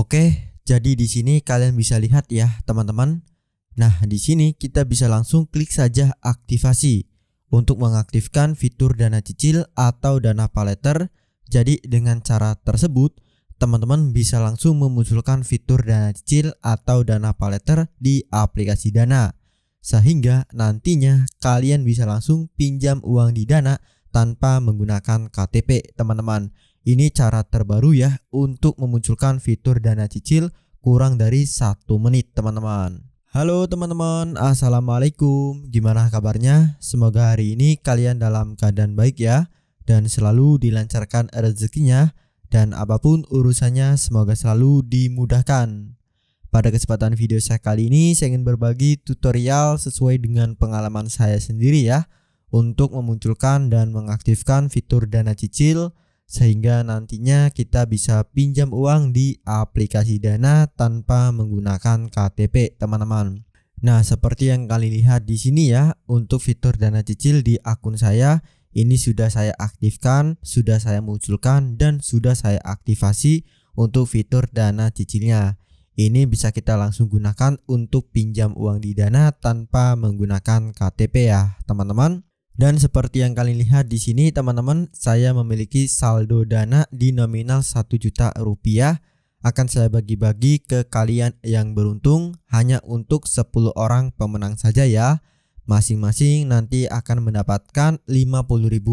Oke, jadi di sini kalian bisa lihat ya, teman-teman. Nah, di sini kita bisa langsung klik saja aktivasi untuk mengaktifkan fitur dana cicil atau dana paleter. Jadi dengan cara tersebut, teman-teman bisa langsung memunculkan fitur dana cicil atau dana paleter di aplikasi Dana. Sehingga nantinya kalian bisa langsung pinjam uang di Dana tanpa menggunakan KTP, teman-teman. Ini cara terbaru ya untuk memunculkan fitur dana cicil kurang dari satu menit teman-teman. Halo teman-teman, Assalamualaikum. Gimana kabarnya? Semoga hari ini kalian dalam keadaan baik ya dan selalu dilancarkan rezekinya dan apapun urusannya semoga selalu dimudahkan. Pada kesempatan video saya kali ini saya ingin berbagi tutorial sesuai dengan pengalaman saya sendiri ya untuk memunculkan dan mengaktifkan fitur dana cicil sehingga nantinya kita bisa pinjam uang di aplikasi Dana tanpa menggunakan KTP, teman-teman. Nah, seperti yang kalian lihat di sini ya, untuk fitur dana cicil di akun saya ini sudah saya aktifkan, sudah saya munculkan dan sudah saya aktivasi untuk fitur dana cicilnya. Ini bisa kita langsung gunakan untuk pinjam uang di Dana tanpa menggunakan KTP ya, teman-teman. Dan seperti yang kalian lihat di sini teman-teman, saya memiliki saldo dana di nominal 1 juta rupiah akan saya bagi-bagi ke kalian yang beruntung hanya untuk 10 orang pemenang saja ya. Masing-masing nanti akan mendapatkan Rp50.000.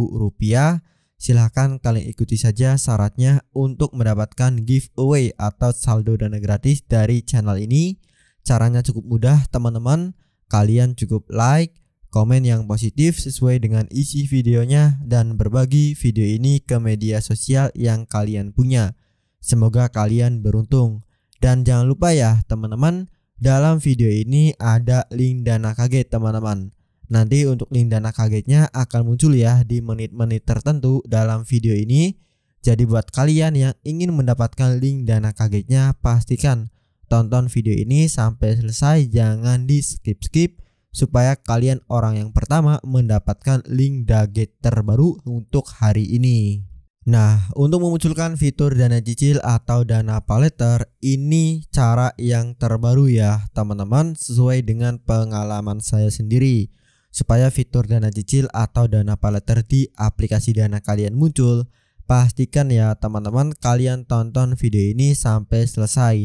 Silahkan kalian ikuti saja syaratnya untuk mendapatkan giveaway atau saldo dana gratis dari channel ini. Caranya cukup mudah teman-teman. Kalian cukup like, komen yang positif sesuai dengan isi videonya, dan berbagi video ini ke media sosial yang kalian punya. Semoga kalian beruntung. Dan jangan lupa ya teman-teman, dalam video ini ada link dana kaget teman-teman. Nanti untuk link dana kagetnya akan muncul ya di menit-menit tertentu dalam video ini. Jadi buat kalian yang ingin mendapatkan link dana kagetnya pastikan tonton video ini sampai selesai jangan di skip-skip supaya kalian orang yang pertama mendapatkan link Daget terbaru untuk hari ini. Nah, untuk memunculkan fitur dana cicil atau dana paleter, ini cara yang terbaru ya teman-teman sesuai dengan pengalaman saya sendiri. Supaya fitur dana cicil atau dana paleter di aplikasi dana kalian muncul, pastikan ya teman-teman kalian tonton video ini sampai selesai.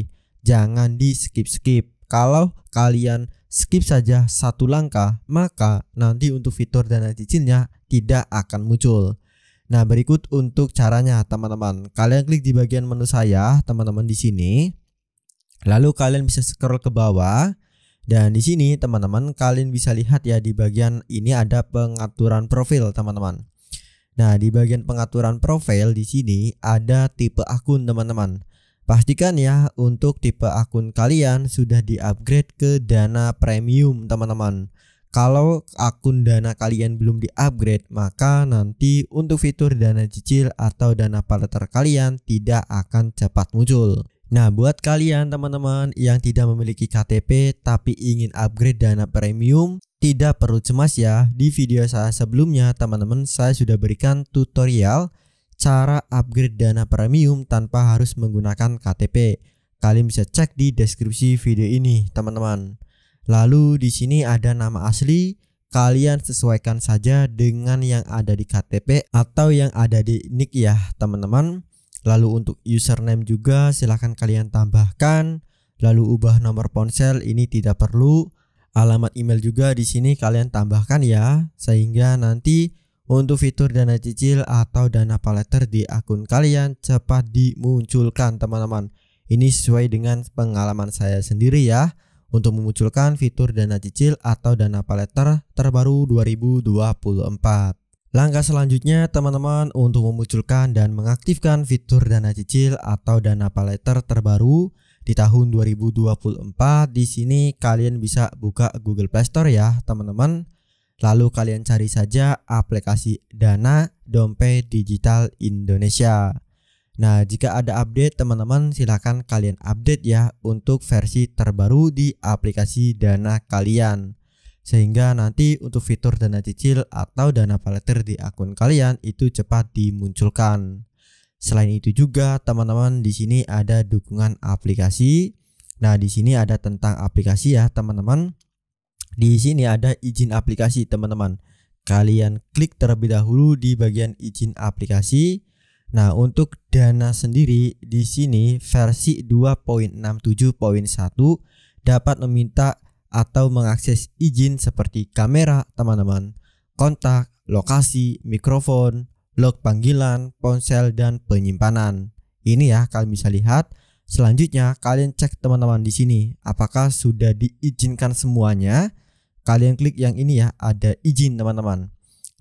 Jangan di skip-skip. Kalau kalian skip saja satu langkah, maka nanti untuk fitur dana cicilnya tidak akan muncul. Nah, berikut untuk caranya, teman-teman. Kalian klik di bagian menu saya, teman-teman di sini. Lalu kalian bisa scroll ke bawah dan di sini teman-teman kalian bisa lihat ya di bagian ini ada pengaturan profil, teman-teman. Nah, di bagian pengaturan profil di sini ada tipe akun, teman-teman. Pastikan ya untuk tipe akun kalian sudah di-upgrade ke Dana Premium, teman-teman. Kalau akun Dana kalian belum di-upgrade, maka nanti untuk fitur dana cicil atau dana parter kalian tidak akan cepat muncul. Nah, buat kalian teman-teman yang tidak memiliki KTP tapi ingin upgrade dana premium, tidak perlu cemas ya. Di video saya sebelumnya, teman-teman, saya sudah berikan tutorial cara upgrade dana premium tanpa harus menggunakan KTP. Kalian bisa cek di deskripsi video ini, teman-teman. Lalu di sini ada nama asli, kalian sesuaikan saja dengan yang ada di KTP atau yang ada di nick ya, teman-teman. Lalu untuk username juga silahkan kalian tambahkan, lalu ubah nomor ponsel ini tidak perlu. Alamat email juga di sini kalian tambahkan ya, sehingga nanti untuk fitur dana cicil atau dana paleter di akun kalian cepat dimunculkan teman-teman. Ini sesuai dengan pengalaman saya sendiri ya untuk memunculkan fitur dana cicil atau dana paleter terbaru 2024. Langkah selanjutnya teman-teman untuk memunculkan dan mengaktifkan fitur dana cicil atau dana paleter terbaru di tahun 2024 di sini kalian bisa buka Google Play Store ya teman-teman. Lalu kalian cari saja aplikasi Dana Dompet Digital Indonesia. Nah, jika ada update teman-teman silahkan kalian update ya untuk versi terbaru di aplikasi Dana kalian. Sehingga nanti untuk fitur dana cicil atau dana paleter di akun kalian itu cepat dimunculkan. Selain itu juga teman-teman di sini ada dukungan aplikasi. Nah, di sini ada tentang aplikasi ya teman-teman. Di sini ada izin aplikasi, teman-teman. Kalian klik terlebih dahulu di bagian izin aplikasi. Nah, untuk Dana sendiri di sini versi 2.67.1 dapat meminta atau mengakses izin seperti kamera, teman-teman, kontak, lokasi, mikrofon, log panggilan, ponsel, dan penyimpanan. Ini ya, kalian bisa lihat. Selanjutnya, kalian cek teman-teman di sini, apakah sudah diizinkan semuanya kalian klik yang ini ya, ada izin teman-teman.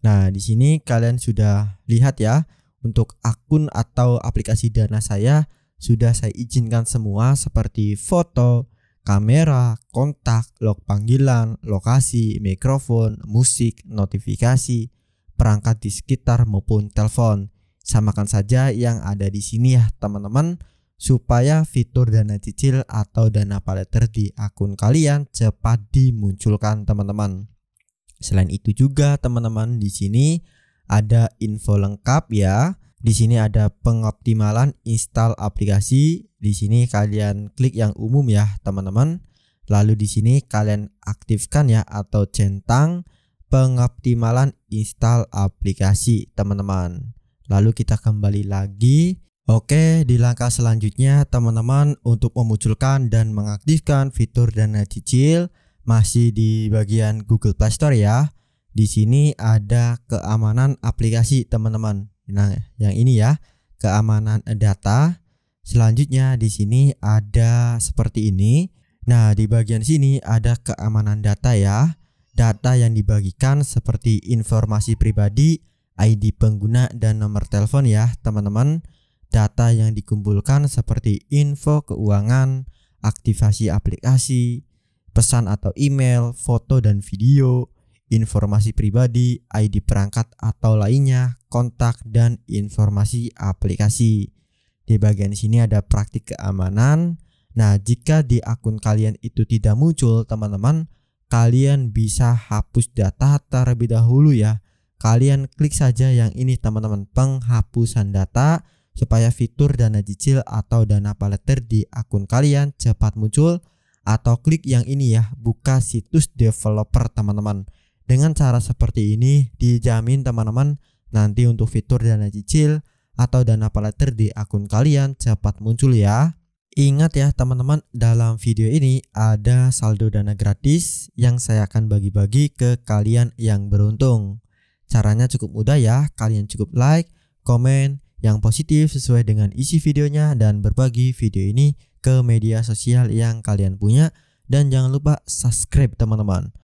Nah, di sini kalian sudah lihat ya, untuk akun atau aplikasi Dana saya sudah saya izinkan semua seperti foto, kamera, kontak, log panggilan, lokasi, mikrofon, musik, notifikasi, perangkat di sekitar maupun telepon. Samakan saja yang ada di sini ya teman-teman supaya fitur dana cicil atau dana paleter di akun kalian cepat dimunculkan teman-teman. Selain itu juga teman-teman di sini ada info lengkap ya. Di sini ada pengoptimalan install aplikasi. Di sini kalian klik yang umum ya, teman-teman. Lalu di sini kalian aktifkan ya atau centang pengoptimalan install aplikasi, teman-teman. Lalu kita kembali lagi Oke, di langkah selanjutnya teman-teman untuk memunculkan dan mengaktifkan fitur dana cicil masih di bagian Google Play Store ya. Di sini ada keamanan aplikasi teman-teman. Nah, yang ini ya, keamanan data. Selanjutnya di sini ada seperti ini. Nah, di bagian sini ada keamanan data ya. Data yang dibagikan seperti informasi pribadi, ID pengguna dan nomor telepon ya, teman-teman data yang dikumpulkan seperti info keuangan, aktivasi aplikasi, pesan atau email, foto dan video, informasi pribadi, ID perangkat atau lainnya, kontak dan informasi aplikasi. Di bagian sini ada praktik keamanan. Nah, jika di akun kalian itu tidak muncul, teman-teman, kalian bisa hapus data terlebih dahulu ya. Kalian klik saja yang ini teman-teman, penghapusan data supaya fitur dana cicil atau dana paleter di akun kalian cepat muncul atau klik yang ini ya, buka situs developer teman-teman. Dengan cara seperti ini dijamin teman-teman nanti untuk fitur dana cicil atau dana paleter di akun kalian cepat muncul ya. Ingat ya teman-teman, dalam video ini ada saldo dana gratis yang saya akan bagi-bagi ke kalian yang beruntung. Caranya cukup mudah ya, kalian cukup like, komen, yang positif sesuai dengan isi videonya dan berbagi video ini ke media sosial yang kalian punya dan jangan lupa subscribe teman-teman.